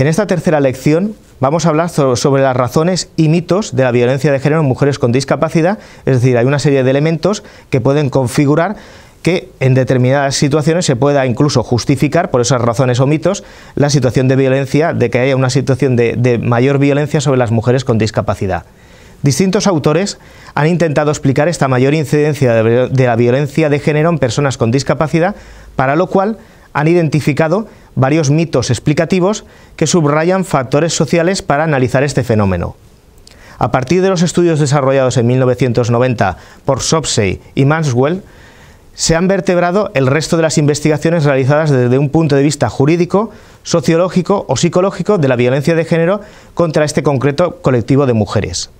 En esta tercera lección vamos a hablar sobre las razones y mitos de la violencia de género en mujeres con discapacidad, es decir, hay una serie de elementos que pueden configurar que en determinadas situaciones se pueda incluso justificar, por esas razones o mitos, la situación de violencia, de que haya una situación de, mayor violencia sobre las mujeres con discapacidad. Distintos autores han intentado explicar esta mayor incidencia de la violencia de género en personas con discapacidad, para lo cual han identificado varios mitos explicativos que subrayan factores sociales para analizar este fenómeno. A partir de los estudios desarrollados en 1990 por Sopsey y Manswell, se han vertebrado el resto de las investigaciones realizadas desde un punto de vista jurídico, sociológico o psicológico de la violencia de género contra este concreto colectivo de mujeres.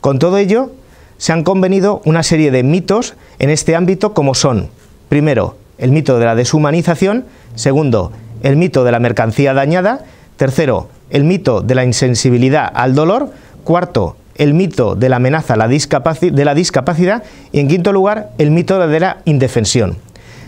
Con todo ello, se han convenido una serie de mitos en este ámbito como son, primero, el mito de la deshumanización, segundo, el mito de la mercancía dañada, tercero, el mito de la insensibilidad al dolor, cuarto, el mito de la amenaza de la discapacidad y en quinto lugar, el mito de la indefensión.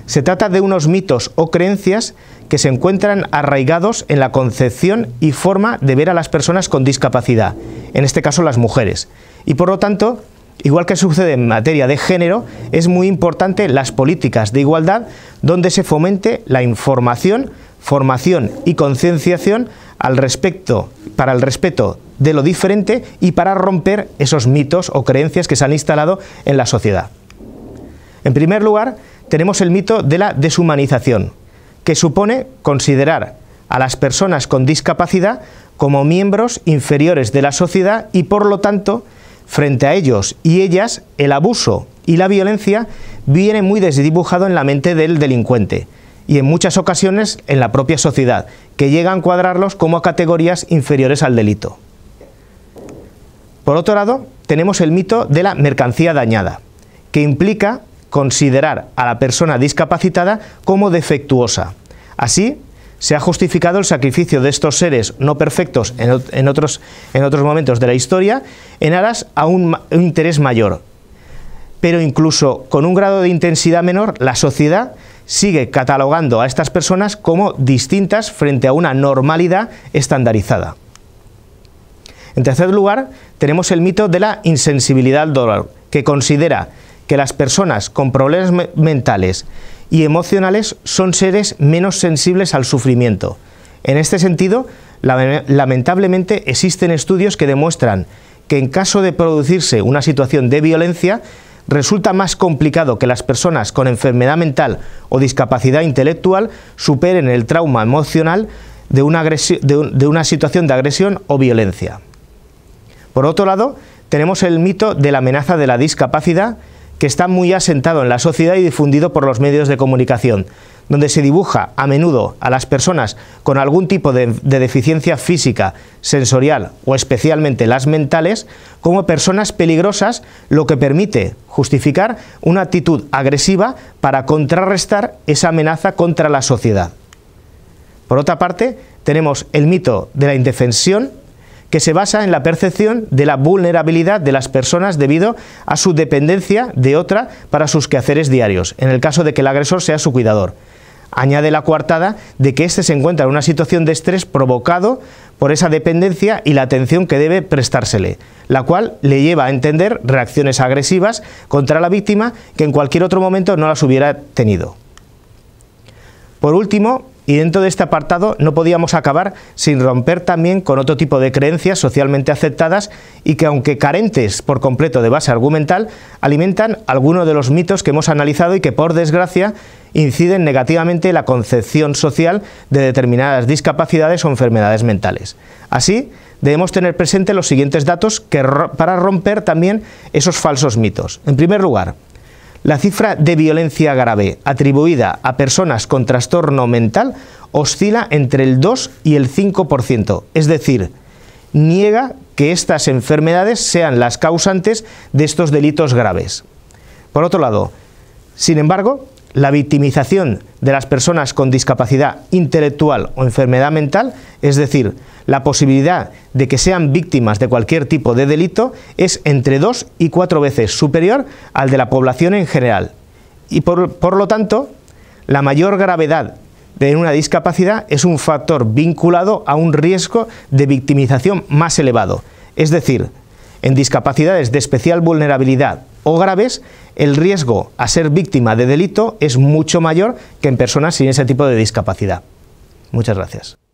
Se trata de unos mitos o creencias que se encuentran arraigados en la concepción y forma de ver a las personas con discapacidad, en este caso las mujeres, y por lo tanto Igual que sucede en materia de género, es muy importante las políticas de igualdad donde se fomente la información, formación y concienciación al respecto, para el respeto de lo diferente y para romper esos mitos o creencias que se han instalado en la sociedad. En primer lugar, tenemos el mito de la deshumanización, que supone considerar a las personas con discapacidad como miembros inferiores de la sociedad y por lo tanto frente a ellos y ellas, el abuso y la violencia viene muy desdibujado en la mente del delincuente y en muchas ocasiones en la propia sociedad, que llega a encuadrarlos como categorías inferiores al delito. Por otro lado, tenemos el mito de la mercancía dañada, que implica considerar a la persona discapacitada como defectuosa. Así, se ha justificado el sacrificio de estos seres no perfectos en, otros, momentos de la historia en aras a un, un interés mayor. Pero incluso con un grado de intensidad menor, la sociedad sigue catalogando a estas personas como distintas frente a una normalidad estandarizada. En tercer lugar, tenemos el mito de la insensibilidad al dolor, que considera que las personas con problemas mentales y emocionales son seres menos sensibles al sufrimiento. En este sentido, lamentablemente existen estudios que demuestran que en caso de producirse una situación de violencia, resulta más complicado que las personas con enfermedad mental o discapacidad intelectual superen el trauma emocional de una, una situación de agresión o violencia. Por otro lado, tenemos el mito de la amenaza de la discapacidad que está muy asentado en la sociedad y difundido por los medios de comunicación, donde se dibuja a menudo a las personas con algún tipo de, deficiencia física, sensorial o especialmente las mentales como personas peligrosas, lo que permite justificar una actitud agresiva para contrarrestar esa amenaza contra la sociedad. Por otra parte, tenemos el mito de la indefensión, que se basa en la percepción de la vulnerabilidad de las personas debido a su dependencia de otra para sus quehaceres diarios, en el caso de que el agresor sea su cuidador. Añade la coartada de que éste se encuentra en una situación de estrés provocado por esa dependencia y la atención que debe prestársele, la cual le lleva a entender reacciones agresivas contra la víctima que en cualquier otro momento no las hubiera tenido. Por último, y dentro de este apartado no podíamos acabar sin romper también con otro tipo de creencias socialmente aceptadas y que aunque carentes por completo de base argumental, alimentan algunos de los mitos que hemos analizado y que por desgracia inciden negativamente en la concepción social de determinadas discapacidades o enfermedades mentales. Así, debemos tener presente los siguientes datos que, para romper también esos falsos mitos. En primer lugar, la cifra de violencia grave atribuida a personas con trastorno mental oscila entre el 2 y el 5%, es decir, niega que estas enfermedades sean las causantes de estos delitos graves. Por otro lado, sin embargo, la victimización de las personas con discapacidad intelectual o enfermedad mental, es decir, la posibilidad de que sean víctimas de cualquier tipo de delito es entre dos y cuatro veces superior al de la población en general. Y por, lo tanto, la mayor gravedad de una discapacidad es un factor vinculado a un riesgo de victimización más elevado. Es decir, en discapacidades de especial vulnerabilidad o graves, el riesgo a ser víctima de delito es mucho mayor que en personas sin ese tipo de discapacidad. Muchas gracias.